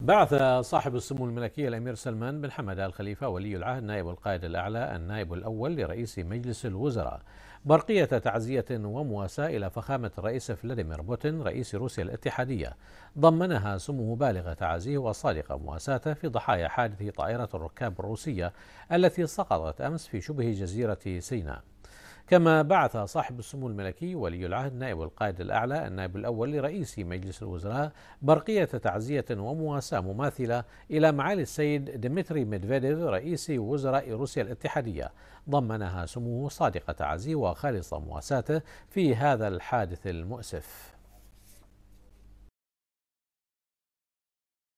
بعث صاحب السمو الملكية الأمير سلمان بن حمد آل خليفة ولي العهد نائب القائد الأعلى النائب الأول لرئيس مجلس الوزراء برقية تعزية ومواساة إلى فخامة الرئيس فلاديمير بوتين رئيس روسيا الاتحادية ضمنها سموه بالغ تعازيه وصادق مواساته في ضحايا حادث طائرة الركاب الروسية التي سقطت أمس في شبه جزيرة سيناء كما بعث صاحب السمو الملكي ولي العهد نائب القائد الأعلى النائب الأول لرئيس مجلس الوزراء برقية تعزية ومواساة مماثلة إلى معالي السيد ديمتري ميدفيديف رئيس وزراء روسيا الاتحادية ضمنها سموه صادقة تعزي وخالص مواساته في هذا الحادث المؤسف